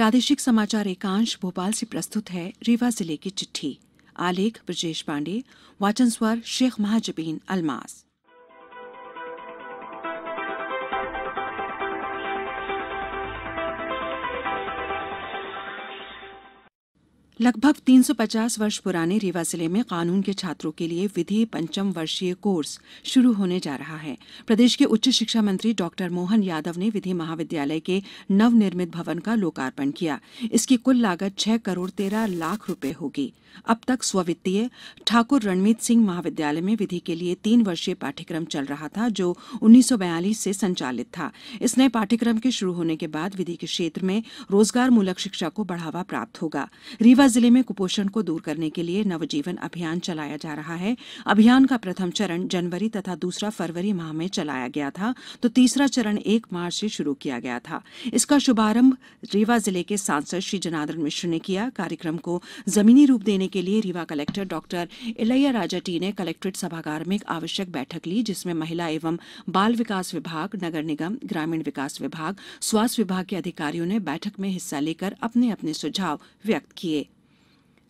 प्रादेशिक समाचार एकांश भोपाल से प्रस्तुत है रीवा जिले की चिट्ठी आलेख ब्रजेश पांडे वाचन स्वर शेख महाजबीन अलमास लगभग 350 वर्ष पुराने रीवा जिले में कानून के छात्रों के लिए विधि पंचम वर्षीय कोर्स शुरू होने जा रहा है प्रदेश के उच्च शिक्षा मंत्री डॉक्टर मोहन यादव ने विधि महाविद्यालय के नव निर्मित भवन का लोकार्पण किया इसकी कुल लागत छह करोड़ तेरह लाख रुपए होगी अब तक स्ववित्तीय ठाकुर रणमीत सिंह महाविद्यालय में विधि के लिए तीन वर्षीय पाठ्यक्रम चल रहा था जो उन्नीस से संचालित था इस नए पाठ्यक्रम के शुरू होने के बाद विधि के क्षेत्र में रोजगार मूलक शिक्षा को बढ़ावा प्राप्त होगा रीवा जिले में कुपोषण को दूर करने के लिए नवजीवन अभियान चलाया जा रहा है अभियान का प्रथम चरण जनवरी तथा दूसरा फरवरी माह में चलाया गया था तो तीसरा चरण एक मार्च से शुरू किया गया था इसका शुभारंभ रीवा जिले के सांसद श्री जनार्दन मिश्र ने किया कार्यक्रम को जमीनी रूप देने के लिए Rewa collector doctor Ilayaraja T ने कलेक्ट्रेट सभागार में एक आवश्यक बैठक ली जिसमें महिला एवं बाल विकास विभाग नगर निगम ग्रामीण विकास विभाग स्वास्थ्य विभाग के अधिकारियों ने बैठक में हिस्सा लेकर अपने अपने सुझाव व्यक्त किए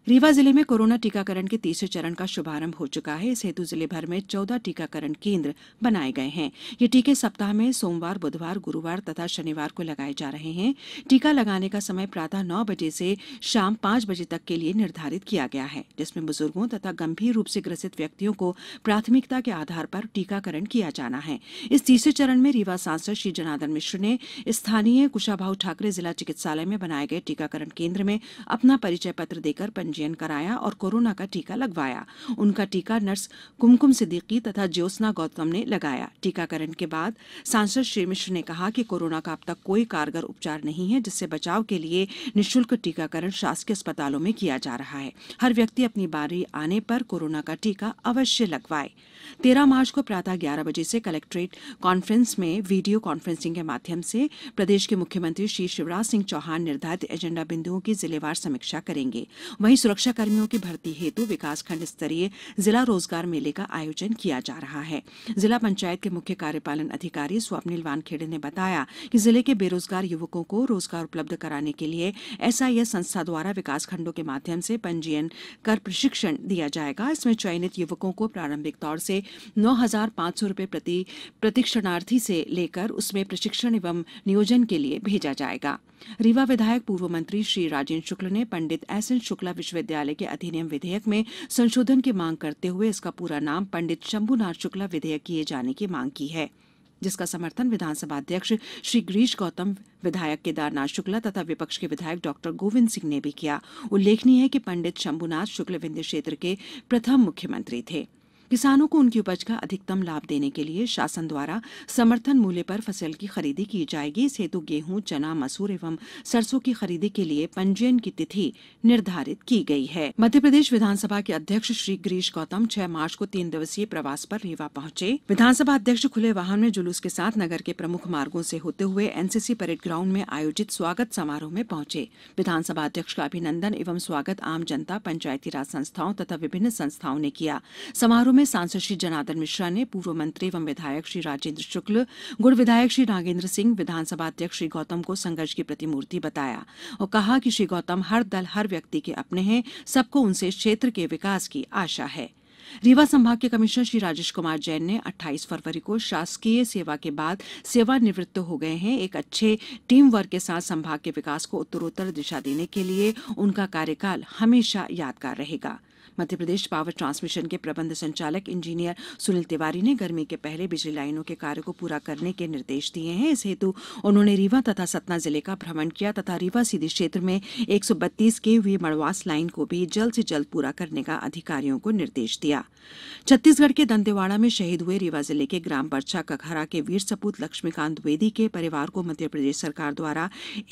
रीवा जिले में कोरोना टीकाकरण के तीसरे चरण का शुभारंभ हो चुका है इस हेतु जिले भर में चौदह टीकाकरण केन्द्र बनाए गए हैं ये टीके सप्ताह में सोमवार बुधवार गुरुवार तथा शनिवार को लगाए जा रहे हैं टीका लगाने का समय प्रातः नौ बजे से शाम पांच बजे तक के लिए निर्धारित किया गया है जिसमें बुजुर्गों तथा गंभीर रूप से ग्रसित व्यक्तियों को प्राथमिकता के आधार पर टीकाकरण किया जाना है इस तीसरे चरण में रीवा सांसद श्री जनार्दन मिश्र ने स्थानीय कुशाभाऊ ठाकरे जिला चिकित्सालय में बनाए गए टीकाकरण केन्द्र में अपना परिचय पत्र देकर पंजीयन कराया और कोरोना का टीका लगवाया उनका टीका नर्स कुमकुम सिद्दीकी तथा ज्योत्ना गौतम ने लगाया टीकाकरण के बाद सांसद श्री मिश्र ने कहा कि कोरोना का अब तक कोई कारगर उपचार नहीं है जिससे बचाव के लिए निःशुल्क टीकाकरण शासकीय अस्पतालों में किया जा रहा है हर व्यक्ति अपनी बारी आने पर कोरोना का टीका अवश्य लगवाए तेरह मार्च को प्रातः ग्यारह बजे से कलेक्ट्रेट कॉन्फ्रेंस में वीडियो कॉन्फ्रेंसिंग के माध्यम से प्रदेश के मुख्यमंत्री श्री शिवराज सिंह चौहान निर्धारित एजेंडा बिंदुओं की जिलेवार समीक्षा करेंगे वहीं कर्मियों की भर्ती हेतु विकासखंड स्तरीय जिला रोजगार मेले का आयोजन किया जा रहा है जिला पंचायत के मुख्य कार्यपालन अधिकारी स्वप्निल वानखेड़े ने बताया कि जिले के बेरोजगार युवकों को रोजगार उपलब्ध कराने के लिए एसआईएस संस्था द्वारा विकासखंडों के माध्यम से पंजीयन कर प्रशिक्षण दिया जाएगा इसमें चयनित युवकों को प्रारंभिक तौर से से नौ हजार पांच सौ रूपये प्रति प्रतिक्षणार्थी से लेकर उसमें प्रशिक्षण एवं नियोजन के लिए भेजा जाएगा रीवा विधायक पूर्व मंत्री श्री राजेन्द्र शुक्ल ने पंडित एस एन शुक्ला विश्वविद्यालय के अधिनियम विधेयक में संशोधन की मांग करते हुए इसका पूरा नाम पंडित शंभुनाथ शुक्ला विधेयक किए जाने की मांग की है जिसका समर्थन विधानसभा अध्यक्ष श्री गिरीश गौतम विधायक केदारनाथ शुक्ला तथा विपक्ष के विधायक डॉक्टर गोविंद सिंह ने भी किया उल्लेखनीय है कि पंडित शंभुनाथ शुक्ल विंध्य क्षेत्र के प्रथम मुख्यमंत्री थे किसानों को उनकी उपज का अधिकतम लाभ देने के लिए शासन द्वारा समर्थन मूल्य पर फसल की खरीदी की जाएगी इस हेतु गेहूं चना मसूर एवं सरसों की खरीदी के लिए पंजीयन की तिथि निर्धारित की गई है मध्य प्रदेश विधानसभा के अध्यक्ष श्री गिरीश गौतम छह मार्च को तीन दिवसीय प्रवास पर रीवा पहुंचे विधानसभा अध्यक्ष खुले वाहन में जुलूस के साथ नगर के प्रमुख मार्गो से होते हुए एनसीसी परेड ग्राउंड में आयोजित स्वागत समारोह में पहुंचे विधानसभा अध्यक्ष का अभिनंदन एवं स्वागत आम जनता पंचायती राज संस्थाओं तथा विभिन्न संस्थाओं ने किया समारोह में में सांसद श्री जनार्दन मिश्रा ने पूर्व मंत्री एवं विधायक श्री राजेन्द्र शुक्ल गुड़ विधायक श्री नागेन्द्र सिंह विधानसभा अध्यक्ष श्री गौतम को संघर्ष की प्रतिमूर्ति बताया और कहा कि श्री गौतम हर दल हर व्यक्ति के अपने हैं सबको उनसे क्षेत्र के विकास की आशा है रीवा संभाग के कमिश्नर श्री राजेश कुमार जैन ने 28 फरवरी को शासकीय सेवा के बाद सेवानिवृत्त हो गए हैं एक अच्छे टीम वर्क के साथ संभाग के विकास को उत्तरोत्तर दिशा देने के लिए उनका कार्यकाल हमेशा यादगार रहेगा मध्यप्रदेश पावर ट्रांसमिशन के प्रबंध संचालक इंजीनियर सुनील तिवारी ने गर्मी के पहले बिजली लाइनों के कार्य को पूरा करने के निर्देश दिए हैं इस हेतु उन्होंने रीवा तथा सतना जिले का भ्रमण किया तथा रीवा सीधी क्षेत्र में 132 के वी मड़वास लाइन को भी जल्द से जल्द पूरा करने का अधिकारियों को निर्देश दिया किया छत्तीसगढ़ के दंतेवाड़ा में शहीद हुए रीवा जिले के ग्राम बरछा कखरा के वीर सपूत लक्ष्मीकांत द्वेदी के परिवार को मध्यप्रदेश सरकार द्वारा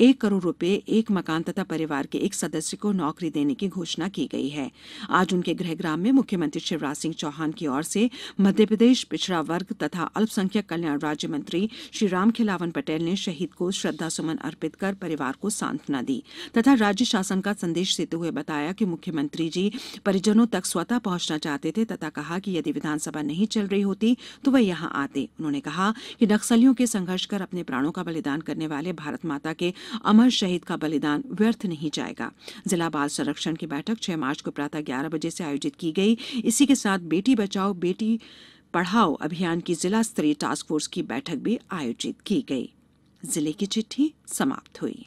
एक करोड़ रुपए एक मकान तथा परिवार के एक सदस्य को नौकरी देने की घोषणा की गई है आज उनके गृहग्राम में मुख्यमंत्री शिवराज सिंह चौहान की ओर से मध्यप्रदेश पिछड़ा वर्ग तथा अल्पसंख्यक कल्याण राज्य मंत्री श्री राम खिलावन पटेल ने शहीद को श्रद्धासुमन अर्पित कर परिवार को सांत्वना दी तथा राज्य शासन का संदेश देते हुए बताया कि मुख्यमंत्री जी परिजनों तक स्वतः पहुंचना चाहते તેતેતા કહા કી યદી વિધાનસભા નહીં ચલ રહી હોતી તો મેં યહાં આતે ઉનહોને કહા કી નક્સલિયો કે સંઘર્ષ કર અપને પ્રાણો કા બલિદાન કરને વાલે ભારત માતા કે અમર શહીદ કા બલિદાન વ્યર્થ નહીં જાયેગા જિલ્લા બાળ સરક્ષણ કે બેઠક 6 માર્ચ કો પ્રહર 11 બજે સે આયોજિત કી ગઈ ઇસી કે સાથ બેટી બચાઓ બેટી પઢાઓ અભિયાન કી જિલ્લા સ્તરી ટાસ્ક ફોર્સ કી બેઠક ભી આયોજિત કી ગઈ જિલ્લા કી ચિઠ્ઠી સમાપ્ત થઈ